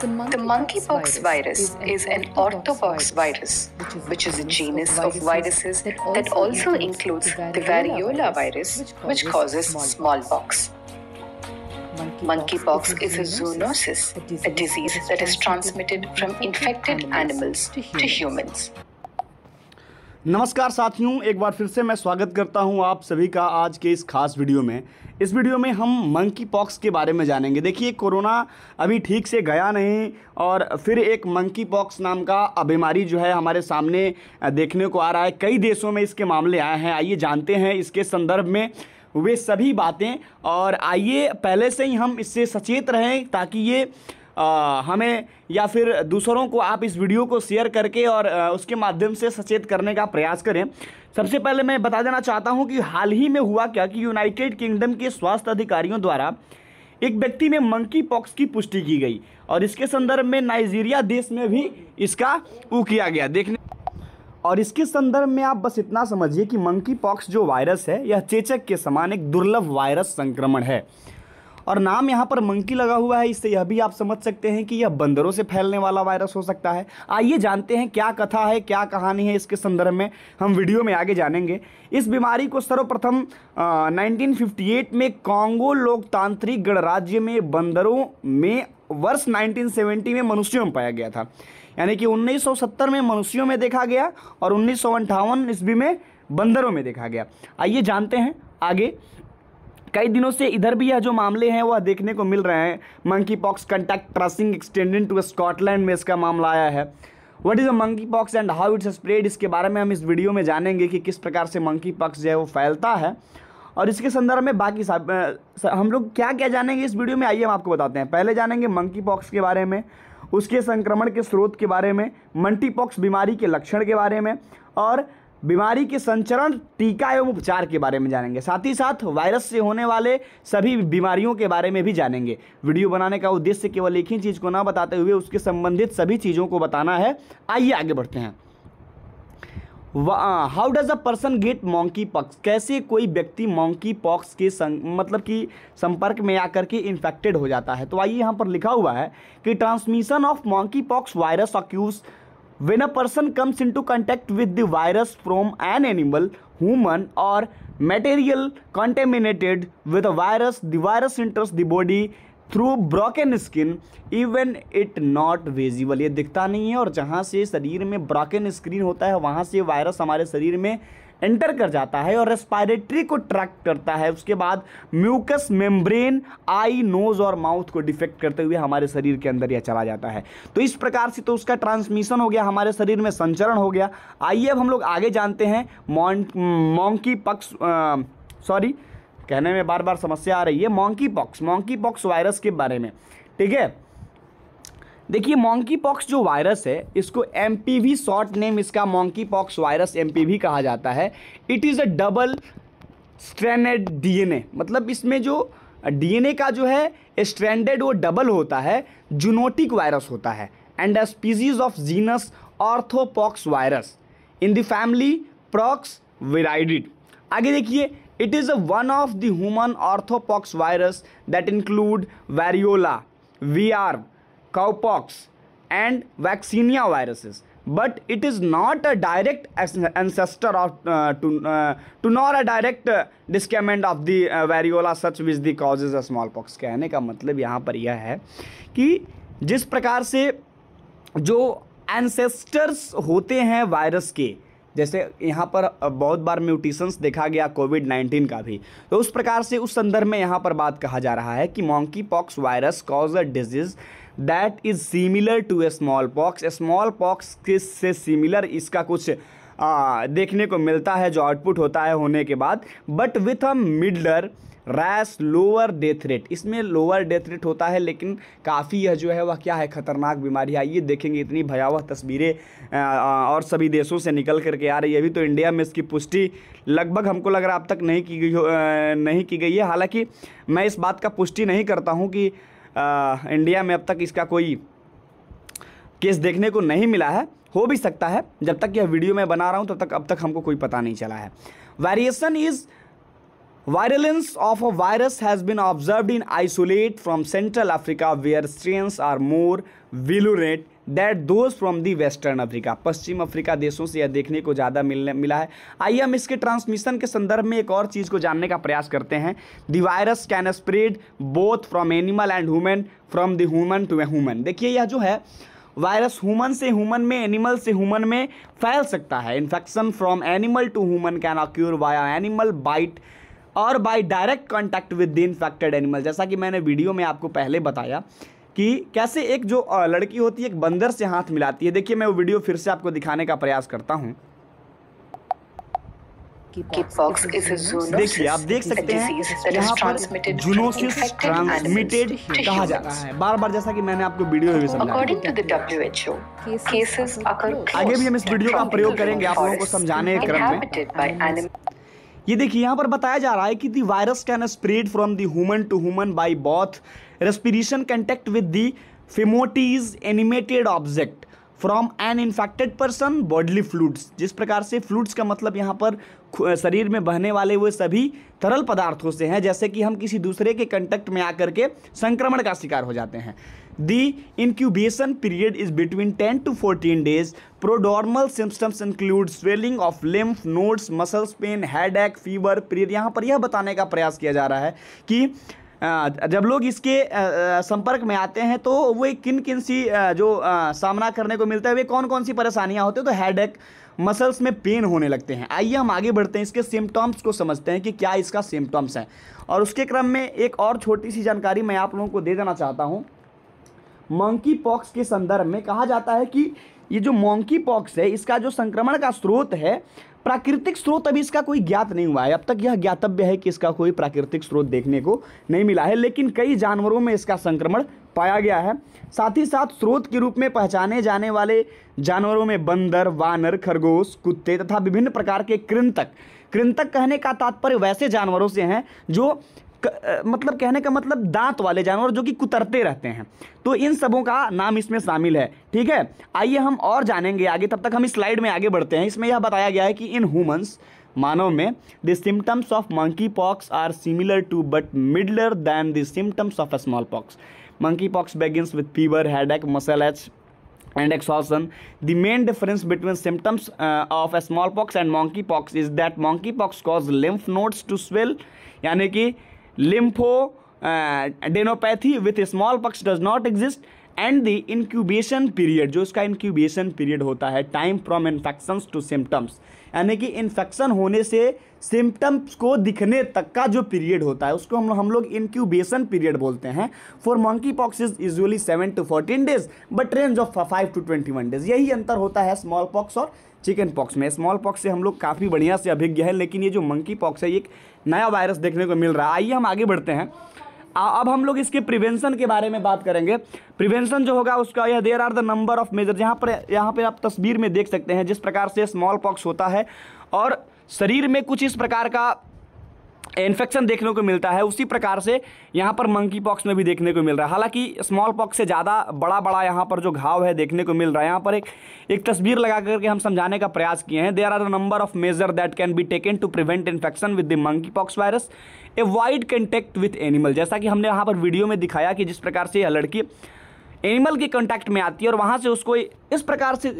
The monkeypox virus is an orthopox virus, which is a genus of viruses that also includes the variola virus, which causes smallpox. Monkeypox is a zoonosis, a disease that is transmitted from infected animals to humans. नमस्कार साथियों एक बार फिर से मैं स्वागत करता हूं आप सभी का आज के इस खास वीडियो में इस वीडियो में हम मंकी पॉक्स के बारे में जानेंगे देखिए कोरोना अभी ठीक से गया नहीं और फिर एक मंकी पॉक्स नाम का बीमारी जो है हमारे सामने देखने को आ रहा है कई देशों में इसके मामले आए हैं आइए जानते हैं इसके संदर्भ में वे सभी बातें और आइए पहले से ही हम इससे सचेत रहें ताकि ये आ, हमें या फिर दूसरों को आप इस वीडियो को शेयर करके और आ, उसके माध्यम से सचेत करने का प्रयास करें सबसे पहले मैं बता देना चाहता हूं कि हाल ही में हुआ क्या कि यूनाइटेड किंगडम के स्वास्थ्य अधिकारियों द्वारा एक व्यक्ति में मंकी पॉक्स की पुष्टि की गई और इसके संदर्भ में नाइजीरिया देश में भी इसका वो किया गया देखने और इसके संदर्भ में आप बस इतना समझिए कि मंकी पॉक्स जो वायरस है यह चेचक के समान एक दुर्लभ वायरस संक्रमण है और नाम यहाँ पर मंकी लगा हुआ है इससे यह भी आप समझ सकते हैं कि यह बंदरों से फैलने वाला वायरस हो सकता है आइए जानते हैं क्या कथा है क्या कहानी है इसके संदर्भ में हम वीडियो में आगे जानेंगे इस बीमारी को सर्वप्रथम नाइनटीन में कांगो लोकतांत्रिक गणराज्य में बंदरों में वर्ष 1970 में मनुष्यों में पाया गया था यानी कि 1970 में मनुष्यों में देखा गया और उन्नीस ईस्वी में बंदरों में देखा गया आइए जानते हैं आगे कई दिनों से इधर भी यह जो मामले हैं वह देखने को मिल रहे हैं monkey pox contact tracing extended to Scotland में इसका मामला आया है what is a monkey pox and how it's spread इसके बारे में हम इस वीडियो में जानेंगे कि किस प्रकार से मंकी पॉक्स जो है वो फैलता है और इसके संदर्भ में बाकी सब हम लोग क्या क्या जानेंगे इस वीडियो में आइए हम आपको बताते हैं पहले जानेंगे मंकी पॉक्स के बारे में उसके संक्रमण के स्रोत के बारे में मंटी पॉक्स बीमारी के लक्षण के बारे में और बीमारी के संचरण टीका एवं उपचार के बारे में जानेंगे साथ ही साथ वायरस से होने वाले सभी बीमारियों के बारे में भी जानेंगे वीडियो बनाने का उद्देश्य केवल एक ही चीज़ को ना बताते हुए उसके संबंधित सभी चीज़ों को बताना है आइए आगे बढ़ते हैं how does a person get monkey pox कैसे कोई व्यक्ति मॉन्की पॉक्स के संग मतलब कि संपर्क में आकर के इन्फेक्टेड हो जाता है तो आइए यहाँ पर लिखा हुआ है कि transmission of monkey pox virus occurs when a person comes into contact with the virus from an animal human और material contaminated with a virus the virus enters the body through broken skin even it not visible ये दिखता नहीं है और जहाँ से शरीर में ब्रोकन स्क्रीन होता है वहाँ से वायरस हमारे शरीर में एंटर कर जाता है और रेस्पायरेटरी को ट्रैक करता है उसके बाद म्यूकस मेम्ब्रेन आई नोज और माउथ को डिफेक्ट करते हुए हमारे शरीर के अंदर यह चला जाता है तो इस प्रकार से तो उसका ट्रांसमिशन हो गया हमारे शरीर में संचरण हो गया आइए अब हम लोग आगे जानते हैं मॉन्की पक्स सॉरी कहने में बार बार समस्या आ रही है monkey pox monkey pox virus के बारे में ठीक है देखिए मॉन्की पॉक्स जो वायरस है इसको M P V short name इसका monkey pox virus M P V कहा जाता है it is a double stranded DNA मतलब इसमें जो डीएनए का जो है स्ट्रैंडेड वो डबल होता है जूनोटिक वायरस होता है and a species of genus orthopox virus in the family Poxviridae आगे देखिए it is a one of the human orthopox virus that include variola V R cowpox, and vaccinia viruses. But it is not a direct ancestor of uh, to, uh, to nor a direct uh, discament of the uh, variola such which the causes a smallpox. kehne ka matlab yahan par यह hai ki jis prakar se jo ancestors hote hain virus ke जैसे यहाँ पर बहुत बार mutations देखा गया Covid 19 का भी तो उस प्रकार से उस संदर्भ में यहाँ पर बात कहा जा रहा है कि monkey pox virus cause a disease that is similar to a small pox small pox किस से सिमिलर इसका कुछ आ, देखने को मिलता है जो आउटपुट होता है होने के बाद but with a milder rash lower death rate इसमें लोअर डेथ रेट होता है लेकिन काफ़ी यह जो है वह क्या है ख़तरनाक बीमारी है ये देखेंगे इतनी भयावह तस्वीरें और सभी देशों से निकल करके आ रही है अभी तो इंडिया में इसकी पुष्टि लगभग हमको लग रहा अब तक नहीं की गई नहीं की गई है हालांकि मैं इस बात का पुष्टि नहीं करता हूँ कि इंडिया में अब तक इसका कोई केस देखने को नहीं मिला है हो भी सकता है जब तक यह वीडियो मैं बना रहा हूँ तब तक अब तक हमको कोई पता नहीं चला है variation is virulence of a virus has been observed in isolate from Central Africa where strains are more virulent that those from the western Africa पश्चिम अफ्रीका देशों से यह देखने को ज़्यादा मिलने मिला है आइए हम इसके ट्रांसमिशन के संदर्भ में एक और चीज़ को जानने का प्रयास करते हैं the virus can spread both from animal and human from the human to a human देखिए यह जो है वायरस ह्यूमन से ह्यूमन में एनिमल से ह्यूमन में फैल सकता है infection from animal to human can occur via animal bite और by direct contact with the infected animal जैसा कि मैंने वीडियो में आपको पहले बताया कि कैसे एक जो लड़की होती है एक बंदर से हाथ मिलाती है देखिए मैं वो वीडियो फिर से आपको दिखाने का प्रयास करता हूँ देखिए आप देख सकते हैं यहाँ पर जूनोसिस ट्रांसमिटेड कहा जा रहा है बार बार जैसा कि मैंने आपको वीडियो में समझाया आगे भी हम इस वीडियो का प्रयोग करेंगे आप लोगों को समझाने के क्रम में ये देखिए यहाँ पर बताया जा रहा है कि the virus can spread from the human to human by both respiration contact with the fomites animated object from an infected person bodily fluids जिस प्रकार से फ्लूड्स का मतलब यहाँ पर शरीर में बहने वाले हुए सभी तरल पदार्थों से हैं जैसे कि हम किसी दूसरे के कंटेक्ट में आकर के संक्रमण का शिकार हो जाते हैं the incubation period is between ten to fourteen days prodromal symptoms include swelling of lymph nodes muscles pain headache fever period यहाँ पर यह बताने का प्रयास किया जा रहा है कि जब लोग इसके संपर्क में आते हैं तो वे किन किन सी जो सामना करने को मिलता है वे कौन कौन सी परेशानियाँ होती है तो एक मसल्स में पेन होने लगते हैं आइए हम आगे बढ़ते हैं इसके सिम्टम्स को समझते हैं कि क्या इसका सिम्टम्स है और उसके क्रम में एक और छोटी सी जानकारी मैं आप लोगों को दे देना चाहता हूँ मंकी पॉक्स के संदर्भ में कहा जाता है कि ये जो मोंकी पॉक्स है इसका जो संक्रमण का स्रोत है प्राकृतिक स्रोत अभी इसका कोई ज्ञात नहीं हुआ है अब तक यह ज्ञातव्य है कि इसका कोई प्राकृतिक स्रोत देखने को नहीं मिला है लेकिन कई जानवरों में इसका संक्रमण पाया गया है साथ ही साथ स्रोत के रूप में पहचाने जाने वाले जानवरों में बंदर वानर खरगोश कुत्ते तथा विभिन्न प्रकार के कृंतक कृंतक कहने का तात्पर्य वैसे जानवरों से हैं जो क, मतलब कहने का मतलब दांत वाले जानवर जो कि कुतरते रहते हैं तो इन सबों का नाम इसमें शामिल है ठीक है आइए हम और जानेंगे आगे तब तक हम इस स्लाइड में आगे बढ़ते हैं इसमें यह बताया गया है कि इन ह्यूमन्स मानव में the symptoms of monkey pox are similar to but milder than the symptoms of small pox monkey pox begins with fever ache muscle ache and exhaustion main difference between symptoms of a small pox and smallpox pox is that that pox cause lymph notes to swell यानी कि lymphadenopathy with small pox does not exist and the incubation period जो इसका incubation period होता है time from infections to symptoms यानी कि infection होने से सिम्टम्स को दिखने तक का जो पीरियड होता है उसको हम हम लोग इंक्यूबेशन पीरियड बोलते हैं for monkey pox is usually seven to fourteen days but range of five to twenty one days यही अंतर होता है स्मॉल पॉक्स और चिकन पॉक्स में स्मॉल पॉक्स से हम लोग काफ़ी बढ़िया से अभिज्ञ है लेकिन ये जो मंकी पॉक्स है ये एक नया वायरस देखने को मिल रहा है आइए हम आगे बढ़ते हैं अब हम लोग इसके प्रिवेंशन के बारे में बात करेंगे प्रिवेंशन जो होगा उसका यह there are the number of measure यहाँ पर यहाँ पर आप तस्वीर में देख सकते हैं जिस प्रकार से स्मॉल पॉक्स होता है और शरीर में कुछ इस प्रकार का इन्फेक्शन देखने को मिलता है उसी प्रकार से यहाँ पर मंकी पॉक्स में भी देखने को मिल रहा है हालांकि स्मॉल पॉक्स से ज़्यादा बड़ा बड़ा यहाँ पर जो घाव है देखने को मिल रहा है यहाँ पर एक एक तस्वीर लगा करके हम समझाने का प्रयास किए हैं there are a number of measure that can be taken to prevent infection with the monkey pox virus avoid contact with animal जैसा कि हमने यहाँ पर वीडियो में दिखाया कि जिस प्रकार से यह लड़की एनिमल के कॉन्टैक्ट में आती है और वहाँ से उसको इस प्रकार से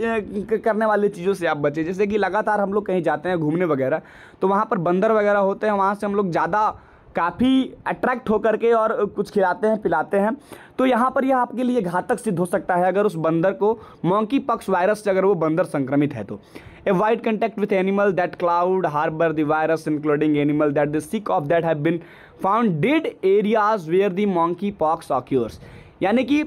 करने वाली चीज़ों से आप बचें जैसे कि लगातार हम लोग कहीं जाते हैं घूमने वगैरह तो वहाँ पर बंदर वगैरह होते हैं वहाँ से हम लोग ज़्यादा काफ़ी अट्रैक्ट होकर के और कुछ खिलाते हैं पिलाते हैं तो यहाँ पर यह आपके लिए घातक सिद्ध हो सकता है अगर उस बंदर को मोंकी पक्स वायरस से अगर वो बंदर संक्रमित है तो avoid contact with animal that could harbour the virus including animal that the sick of that have been found dead areas where the monkey pox occurs यानी कि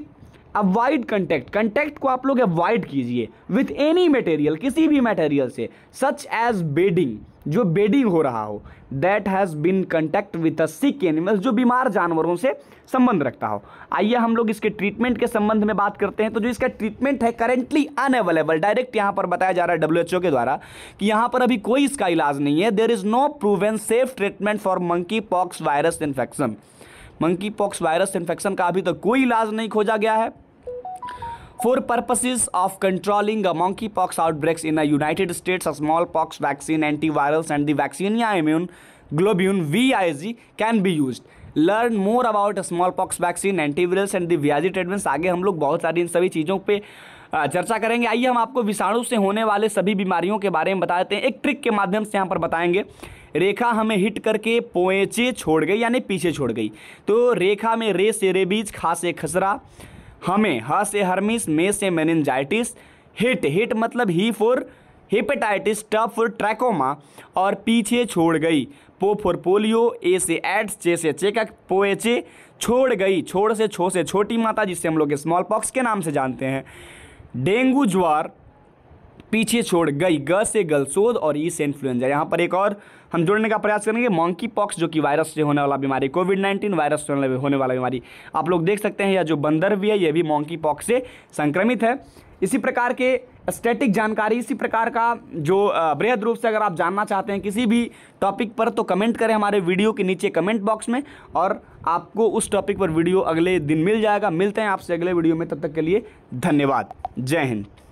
अवॉइड कंटेक्ट कंटेक्ट को आप लोग अवॉइड कीजिए with any material किसी भी material से such as bedding जो बेडिंग हो रहा हो that has been contact with a sick animals जो बीमार जानवरों से संबंध रखता हो आइए हम लोग इसके ट्रीटमेंट के संबंध में बात करते हैं तो जो इसका ट्रीटमेंट है करेंटली अनअवेलेबल डायरेक्ट यहाँ पर बताया जा रहा है डब्ल्यू के द्वारा कि यहाँ पर अभी कोई इसका इलाज नहीं है there is no proven safe treatment for monkey pox virus infection monkey pox virus infection का अभी तक तो कोई इलाज नहीं खोजा गया है For purposes of controlling a monkeypox outbreaks in the United States, a smallpox vaccine, antivirals, and the Vaccinia Immune Globulin VIG can be used. Learn more about small pox vaccine antivirals and VIG treatments आगे हम लोग बहुत सारी इन सभी चीज़ों पे चर्चा करेंगे आइए हम आपको विषाणु से होने वाले सभी बीमारियों के बारे में बता देते हैं एक ट्रिक के माध्यम से यहाँ पर बताएंगे रेखा हमें हिट करके पोएचे छोड़ गई यानी पीछे छोड़ गई तो रेखा में रे से रेबीज खा से खसरा हमें ह से हर्मिस मे से मेनिनजाइटिस हिट हिट मतलब ही फॉर हिपेटाइटिस टफ फॉर ट्रैकोमा और पीछे छोड़ गई पो फॉर पोलियो ए से एड्स जे से चेकअप पोएचे छोड़ गई छोड़ से छो से छोटी माता जिससे हम लोग स्मॉल पॉक्स के नाम से जानते हैं डेंगू ज्वार पीछे छोड़ गई ग से गलसोद और ई से इन्फ्लुएंजा यहाँ पर एक और हम जोड़ने का प्रयास करेंगे मॉन्की पॉक्स जो कि वायरस से होने वाला बीमारी कोविड नाइन्टीन वायरस से होने वाला बीमारी आप लोग देख सकते हैं यह जो बंदर भी है यह भी मॉन्की पॉक्स से संक्रमित है इसी प्रकार के स्टैटिक जानकारी इसी प्रकार का जो बृहद रूप से अगर आप जानना चाहते हैं किसी भी टॉपिक पर तो कमेंट करें हमारे वीडियो के नीचे कमेंट बॉक्स में और आपको उस टॉपिक पर वीडियो अगले दिन मिल जाएगा मिलते हैं आपसे अगले वीडियो में तब तक के लिए धन्यवाद जय हिंद